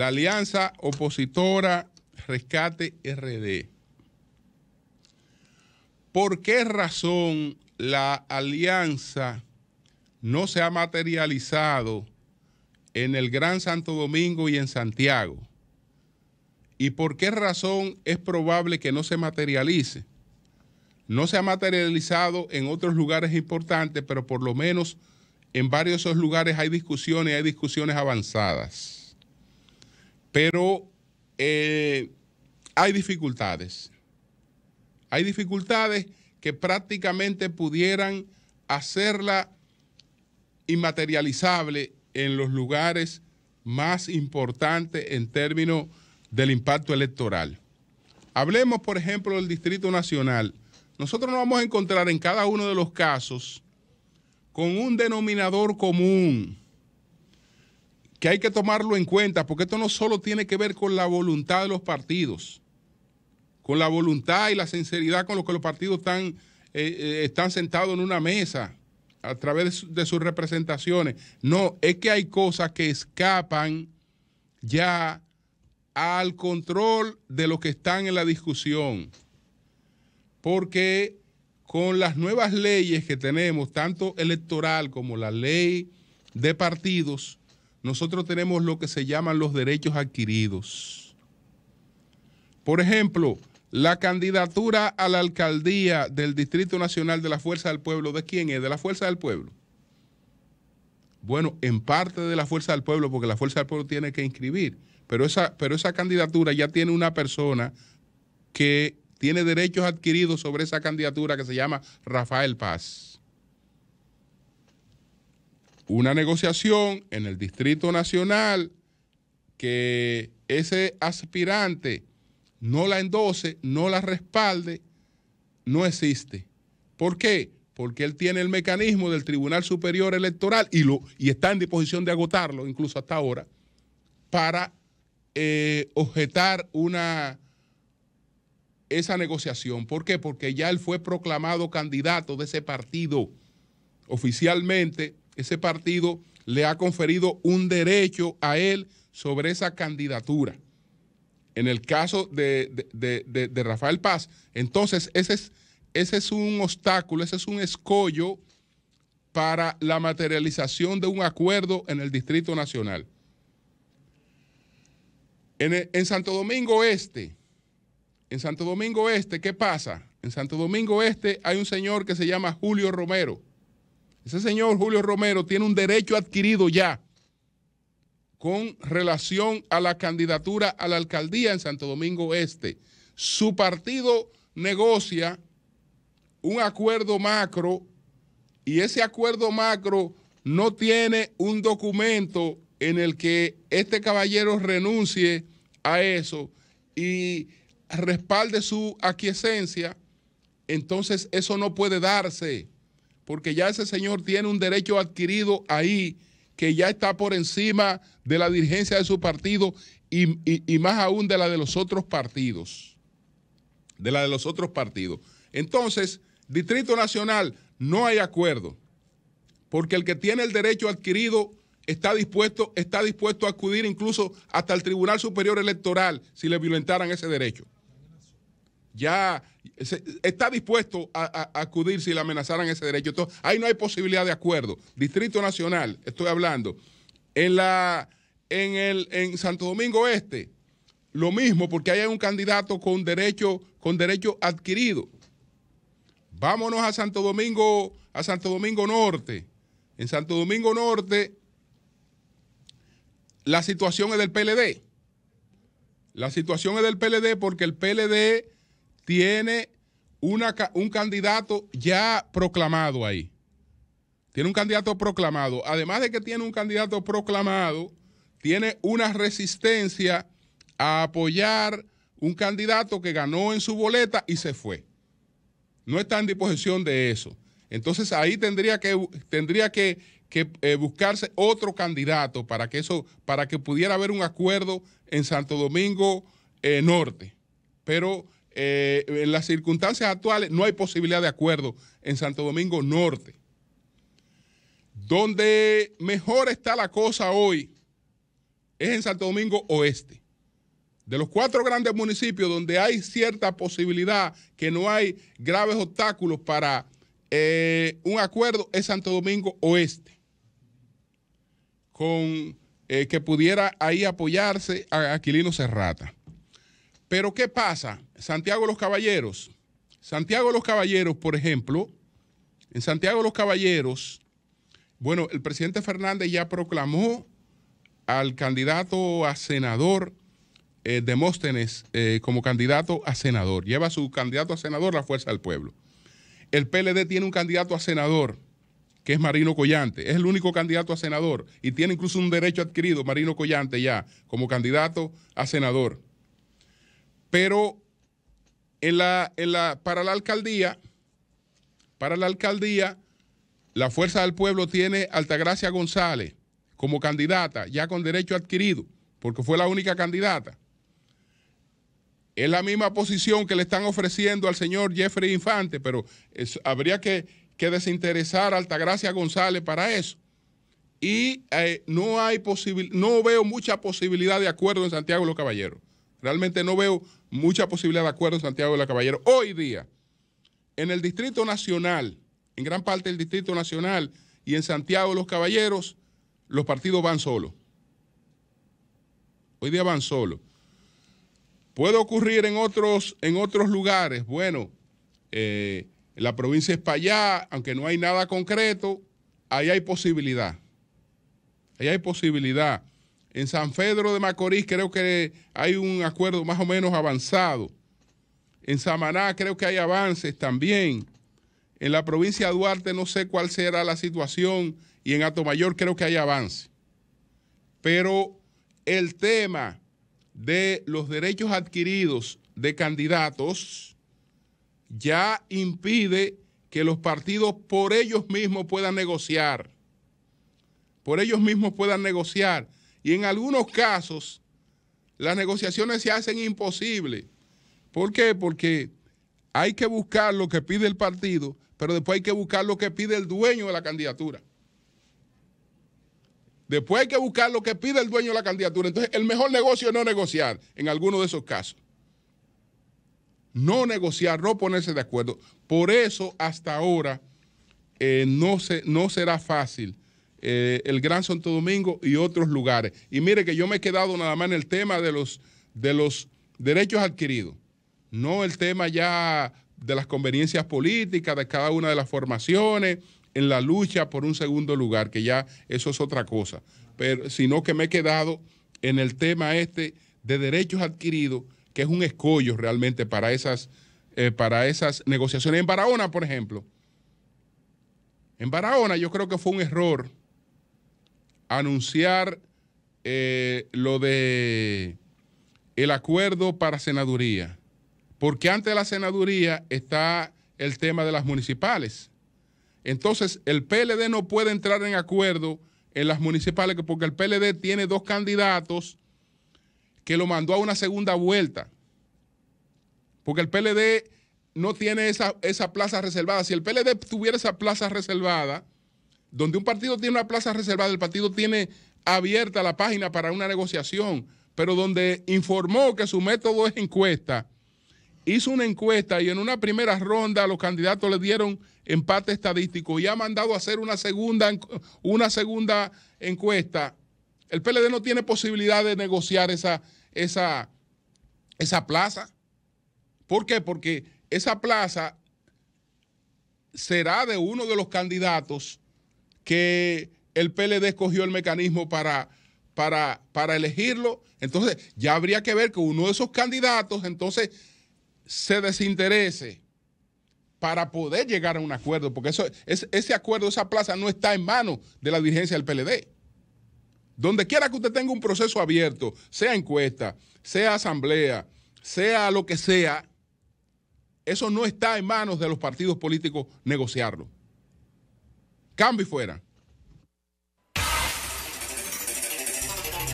la Alianza Opositora Rescate RD. ¿Por qué razón la alianza no se ha materializado en el Gran Santo Domingo y en Santiago? ¿Y por qué razón es probable que no se materialice? No se ha materializado en otros lugares importantes, pero por lo menos en varios de esos lugares hay discusiones, hay discusiones avanzadas. Pero eh, hay dificultades. Hay dificultades que prácticamente pudieran hacerla inmaterializable en los lugares más importantes en términos del impacto electoral. Hablemos, por ejemplo, del Distrito Nacional. Nosotros nos vamos a encontrar en cada uno de los casos con un denominador común que hay que tomarlo en cuenta, porque esto no solo tiene que ver con la voluntad de los partidos, con la voluntad y la sinceridad con lo que los partidos están, eh, eh, están sentados en una mesa a través de, de sus representaciones. No, es que hay cosas que escapan ya al control de los que están en la discusión, porque con las nuevas leyes que tenemos, tanto electoral como la ley de partidos, nosotros tenemos lo que se llaman los derechos adquiridos. Por ejemplo, la candidatura a la alcaldía del Distrito Nacional de la Fuerza del Pueblo, ¿de quién es? De la Fuerza del Pueblo. Bueno, en parte de la Fuerza del Pueblo, porque la Fuerza del Pueblo tiene que inscribir, pero esa, pero esa candidatura ya tiene una persona que tiene derechos adquiridos sobre esa candidatura que se llama Rafael Paz una negociación en el Distrito Nacional que ese aspirante no la endose, no la respalde, no existe. ¿Por qué? Porque él tiene el mecanismo del Tribunal Superior Electoral y, está en disposición de agotarlo, incluso hasta ahora, para eh, objetar una, esa negociación. ¿Por qué? Porque ya él fue proclamado candidato de ese partido oficialmente ese partido le ha conferido un derecho a él sobre esa candidatura. En el caso de, Rafael Paz, entonces ese es, ese es un obstáculo, ese es un escollo para la materialización de un acuerdo en el Distrito Nacional. En, en, Santo Domingo Este, en Santo Domingo Este, ¿qué pasa? En Santo Domingo Este hay un señor que se llama Julio Romero. Ese señor Julio Romero tiene un derecho adquirido ya con relación a la candidatura a la alcaldía en Santo Domingo Este. Su partido negocia un acuerdo macro y ese acuerdo macro no tiene un documento en el que este caballero renuncie a eso y respalde su aquiescencia, entonces eso no puede darse porque ya ese señor tiene un derecho adquirido ahí que ya está por encima de la dirigencia de su partido y, más aún de la de los otros partidos. De la de los otros partidos. Entonces, Distrito Nacional, no hay acuerdo, porque el que tiene el derecho adquirido está dispuesto, está dispuesto a acudir incluso hasta el Tribunal Superior Electoral si le violentaran ese derecho ya está dispuesto a, acudir si le amenazaran ese derecho. Entonces, ahí no hay posibilidad de acuerdo. Distrito Nacional, estoy hablando. En, la, en, el, Santo Domingo Este, lo mismo, porque ahí hay un candidato con derecho, con derecho adquirido. Vámonos a Santo Domingo, a Santo Domingo Norte. En Santo Domingo Norte, la situación es del PLD. La situación es del PLD porque el PLD tiene un candidato ya proclamado ahí. Tiene un candidato proclamado. Además de que tiene un candidato proclamado, tiene una resistencia a apoyar un candidato que ganó en su boleta y se fue. No está en disposición de eso. Entonces ahí tendría que, tendría que, eh, buscarse otro candidato para que eso, para que pudiera haber un acuerdo en Santo Domingo eh, Norte. Pero eh, en las circunstancias actuales no hay posibilidad de acuerdo en Santo Domingo Norte. Donde mejor está la cosa hoy es en Santo Domingo Oeste. De los cuatro grandes municipios donde hay cierta posibilidad que no hay graves obstáculos para eh, un acuerdo es Santo Domingo Oeste. Con eh, que pudiera ahí apoyarse a Aquilino Serrata. Pero ¿qué pasa? Santiago los Caballeros. Santiago los Caballeros, por ejemplo, en Santiago los Caballeros, bueno, el presidente Fernández ya proclamó al candidato a senador eh, Demóstenes eh, como candidato a senador. Lleva su candidato a senador la Fuerza del Pueblo. El PLD tiene un candidato a senador, que es Marino Collante. Es el único candidato a senador y tiene incluso un derecho adquirido, Marino Collante, ya, como candidato a senador. Pero para la alcaldía, para la alcaldía, la Fuerza del Pueblo tiene Altagracia González como candidata, ya con derecho adquirido, porque fue la única candidata. Es la misma posición que le están ofreciendo al señor Jeffrey Infante, pero habría que, desinteresar a Altagracia González para eso. Y eh, no, hay no veo mucha posibilidad de acuerdo en Santiago de los Caballeros. Realmente no veo mucha posibilidad de acuerdo en Santiago de la Caballeros... Hoy día, en el Distrito Nacional, en gran parte del Distrito Nacional y en Santiago de los Caballeros, los partidos van solos. Hoy día van solos. Puede ocurrir en otros, en otros lugares. Bueno, ...en eh, la provincia es para allá, aunque no hay nada concreto, ahí hay posibilidad. Ahí hay posibilidad. En San Pedro de Macorís creo que hay un acuerdo más o menos avanzado. En Samaná creo que hay avances también. En la provincia de Duarte no sé cuál será la situación y en Atomayor creo que hay avances. Pero el tema de los derechos adquiridos de candidatos ya impide que los partidos por ellos mismos puedan negociar. Por ellos mismos puedan negociar. Y en algunos casos, las negociaciones se hacen imposibles. ¿Por qué? Porque hay que buscar lo que pide el partido, pero después hay que buscar lo que pide el dueño de la candidatura. Después hay que buscar lo que pide el dueño de la candidatura. Entonces, el mejor negocio es no negociar en alguno de esos casos. No negociar, no ponerse de acuerdo. Por eso, hasta ahora, eh, no, no será fácil eh, el Gran Santo Domingo y otros lugares. Y mire que yo me he quedado nada más en el tema de los, de los derechos adquiridos, no el tema ya de las conveniencias políticas de cada una de las formaciones en la lucha por un segundo lugar, que ya eso es otra cosa, pero sino que me he quedado en el tema este de derechos adquiridos, que es un escollo realmente para esas, eh, para esas negociaciones. En Barahona, por ejemplo, en Barahona yo creo que fue un error anunciar eh, lo de el acuerdo para senaduría, porque antes de la senaduría está el tema de las municipales. Entonces, el PLD no puede entrar en acuerdo en las municipales porque el PLD tiene dos candidatos que lo mandó a una segunda vuelta. Porque el PLD no tiene esa, esa plaza reservada. Si el PLD tuviera esa plaza reservada, donde un partido tiene una plaza reservada, el partido tiene abierta la página para una negociación, pero donde informó que su método es encuesta, hizo una encuesta y en una primera ronda los candidatos le dieron empate estadístico y ha mandado a hacer una segunda, una segunda encuesta. El PLD no tiene posibilidad de negociar esa, esa, esa plaza. ¿Por qué? Porque esa plaza será de uno de los candidatos que el PLD escogió el mecanismo para, para, elegirlo. Entonces, ya habría que ver que uno de esos candidatos entonces se desinterese para poder llegar a un acuerdo, porque eso, ese acuerdo, esa plaza no está en manos de la dirigencia del PLD. Donde quiera que usted tenga un proceso abierto, sea encuesta, sea asamblea, sea lo que sea, eso no está en manos de los partidos políticos negociarlo. Cambio fuera.